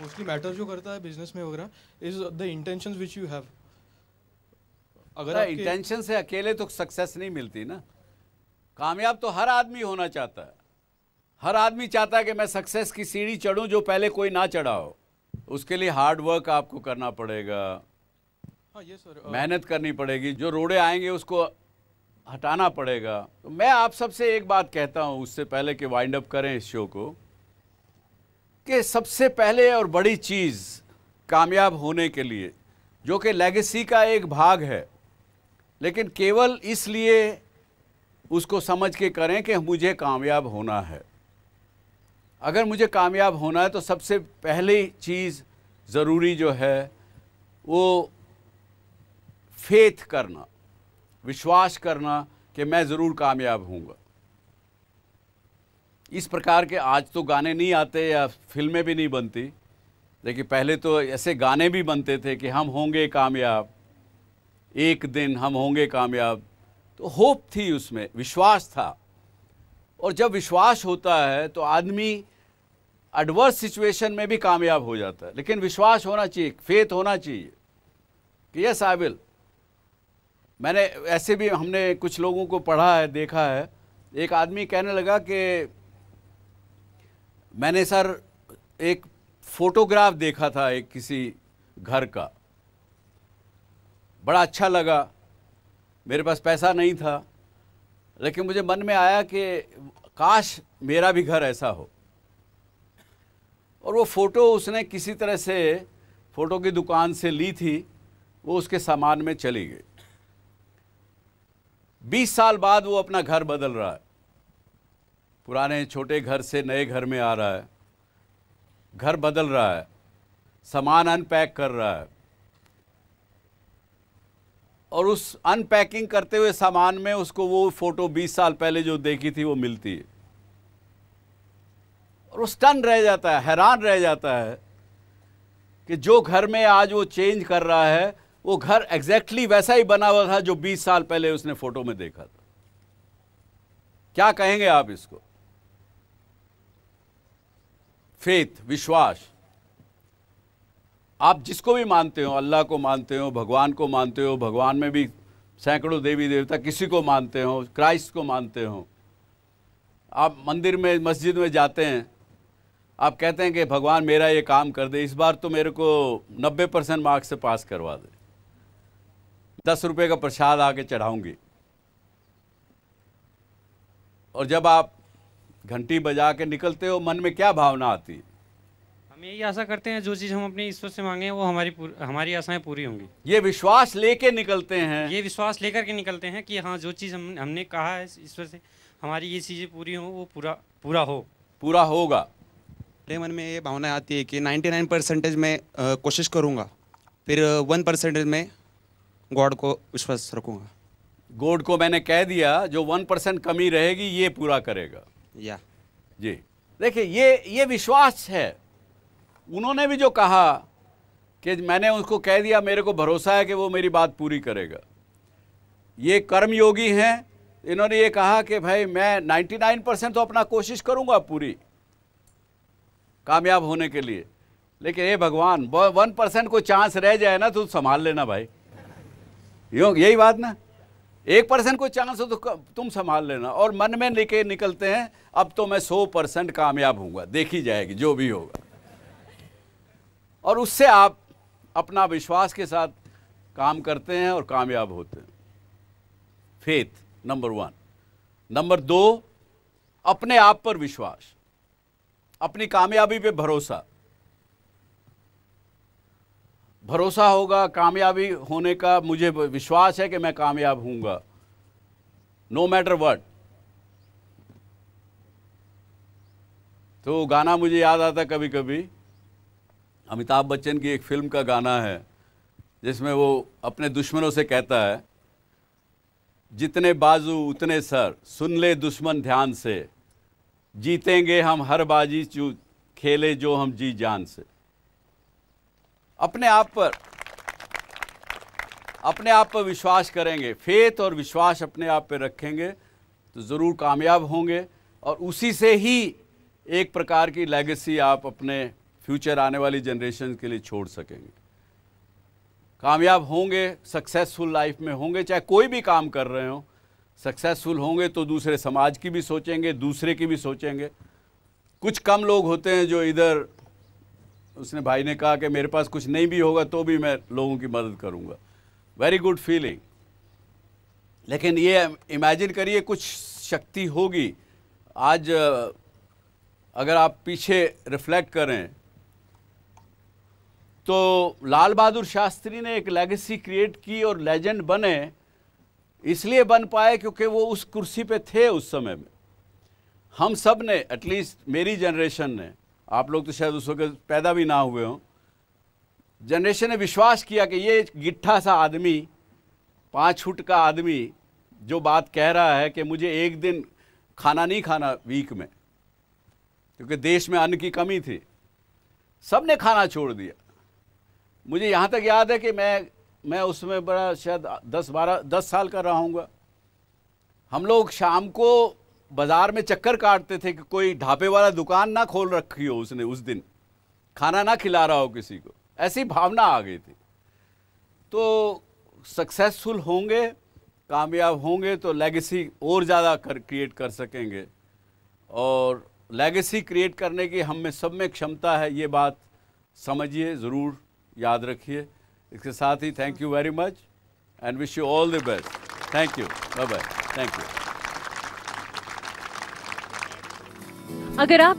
mostly matter जो करता है बिजनेस में वगैरह is the intention which you have अगर इंटेंशन तो से अकेले तो सक्सेस नहीं मिलती ना कामयाब तो हर आदमी होना चाहता है हर आदमी चाहता है कि मैं सक्सेस की सीढ़ी चढ़ूं जो पहले कोई ना चढ़ा हो उसके लिए हार्ड वर्क आपको करना पड़ेगा हाँ ये सर uh, मेहनत करनी पड़ेगी जो रोड़े आएंगे उसको हटाना पड़ेगा तो मैं आप सबसे एक बात कहता हूं उससे पहले कि वाइंड अप करें इस शो को कि सबसे पहले और बड़ी चीज़ कामयाब होने के लिए जो कि लेगेसी का एक भाग है लेकिन केवल इसलिए उसको समझ के करें कि मुझे कामयाब होना है अगर मुझे कामयाब होना है तो सबसे पहली चीज़ ज़रूरी जो है वो फेथ करना विश्वास करना कि मैं ज़रूर कामयाब होऊंगा इस प्रकार के आज तो गाने नहीं आते या फिल्में भी नहीं बनती लेकिन पहले तो ऐसे गाने भी बनते थे कि हम होंगे कामयाब एक दिन हम होंगे कामयाब तो होप थी उसमें विश्वास था और जब विश्वास होता है तो आदमी एडवर्स सिचुएशन में भी कामयाब हो जाता है लेकिन विश्वास होना चाहिए फेथ होना चाहिए कि यस आई विल मैंने ऐसे भी हमने कुछ लोगों को पढ़ा है देखा है एक आदमी कहने लगा कि मैंने सर एक फोटोग्राफ देखा था एक किसी घर का बड़ा अच्छा लगा मेरे पास पैसा नहीं था लेकिन मुझे मन में आया कि काश मेरा भी घर ऐसा हो और वो फ़ोटो उसने किसी तरह से फ़ोटो की दुकान से ली थी वो उसके सामान में चली गई बीस साल बाद वो अपना घर बदल रहा है पुराने छोटे घर से नए घर में आ रहा है घर बदल रहा है सामान अनपैक कर रहा है और उस अनपैकिंग करते हुए सामान में उसको वो फ़ोटो 20 साल पहले जो देखी थी वो मिलती है और वो स्टन रह जाता है हैरान रह जाता है कि जो घर में आज वो चेंज कर रहा है वो घर एग्जैक्टली वैसा ही बना हुआ था जो 20 साल पहले उसने फ़ोटो में देखा था क्या कहेंगे आप इसको फेथ विश्वास आप जिसको भी मानते हो अल्लाह को मानते हो भगवान को मानते हो भगवान में भी सैकड़ों देवी देवता किसी को मानते हो क्राइस्ट को मानते हो आप मंदिर में मस्जिद में जाते हैं आप कहते हैं कि भगवान मेरा ये काम कर दे इस बार तो मेरे को 90 परसेंट मार्क्स से पास करवा दे दस रुपये का प्रसाद आके चढ़ाऊंगी और जब आप घंटी बजा के निकलते हो मन में क्या भावना आती है हम यही आशा करते हैं जो चीज़ हम अपने ईश्वर से मांगे वो हमारी हमारी आशाएं पूरी होंगी ये विश्वास लेके निकलते हैं ये विश्वास लेकर के निकलते हैं कि हाँ जो चीज़ हम हमने कहा है ईश्वर से हमारी ये चीज़ें पूरी हों वो पूरा पूरा हो पूरा होगा मेरे मन में ये भावना आती है कि 99 परसेंटेज में कोशिश करूँगा फिर वन परसेंटेज में गॉड को विश्वास रखूँगा गॉड को मैंने कह दिया जो वन परसेंट कमी रहेगी ये पूरा करेगा या जी देखिए ये ये विश्वास है उन्होंने भी जो कहा कि मैंने उसको कह दिया मेरे को भरोसा है कि वो मेरी बात पूरी करेगा ये कर्मयोगी हैं इन्होंने ये कहा कि भाई मैं 99 परसेंट तो अपना कोशिश करूंगा पूरी कामयाब होने के लिए लेकिन ये भगवान वन परसेंट को चांस रह जाए ना तो संभाल लेना भाई यही बात ना एक परसेंट कोई चांस हो तो तुम संभाल लेना और मन में लेके निकलते हैं अब तो मैं सौ परसेंट कामयाब हूँगा देखी जाएगी जो भी होगा और उससे आप अपना विश्वास के साथ काम करते हैं और कामयाब होते हैं फेथ नंबर वन नंबर दो अपने आप पर विश्वास अपनी कामयाबी पे भरोसा भरोसा होगा कामयाबी होने का मुझे विश्वास है कि मैं कामयाब हूँगा नो मैटर वट तो गाना मुझे याद आता कभी कभी अमिताभ बच्चन की एक फिल्म का गाना है जिसमें वो अपने दुश्मनों से कहता है जितने बाजू उतने सर सुन ले दुश्मन ध्यान से जीतेंगे हम हर बाजी चू खेले जो हम जी जान से अपने आप पर अपने आप पर विश्वास करेंगे फेथ और विश्वास अपने आप पर रखेंगे तो ज़रूर कामयाब होंगे और उसी से ही एक प्रकार की लेगेसी आप अपने फ्यूचर आने वाली जनरेशन के लिए छोड़ सकेंगे कामयाब होंगे सक्सेसफुल लाइफ में होंगे चाहे कोई भी काम कर रहे हो सक्सेसफुल होंगे तो दूसरे समाज की भी सोचेंगे दूसरे की भी सोचेंगे कुछ कम लोग होते हैं जो इधर उसने भाई ने कहा कि मेरे पास कुछ नहीं भी होगा तो भी मैं लोगों की मदद करूँगा वेरी गुड फीलिंग लेकिन ये इमेजिन करिए कुछ शक्ति होगी आज अगर आप पीछे रिफ्लेक्ट करें तो लाल बहादुर शास्त्री ने एक लेगेसी क्रिएट की और लेजेंड बने इसलिए बन पाए क्योंकि वो उस कुर्सी पे थे उस समय में हम सब ने एटलीस्ट मेरी जनरेशन ने आप लोग तो शायद उस वक्त पैदा भी ना हुए हों जनरेशन ने विश्वास किया कि ये गिट्ठा सा आदमी पाँच फुट का आदमी जो बात कह रहा है कि मुझे एक दिन खाना नहीं खाना वीक में क्योंकि देश में अन्न की कमी थी सब ने खाना छोड़ दिया मुझे यहाँ तक याद है कि मैं मैं उसमें बड़ा शायद दस बारह दस साल का रहा हूँगा हम लोग शाम को बाजार में चक्कर काटते थे कि कोई ढाबे वाला दुकान ना खोल रखी हो उसने उस दिन खाना ना खिला रहा हो किसी को ऐसी भावना आ गई थी तो सक्सेसफुल होंगे कामयाब होंगे तो लेगेसी और ज़्यादा कर क्रिएट कर सकेंगे और लेगेसी क्रिएट करने की हम में सब में क्षमता है ये बात समझिए ज़रूर याद रखिए इसके साथ ही thank you very much and wish you all the best thank you bye bye thank you अगर आप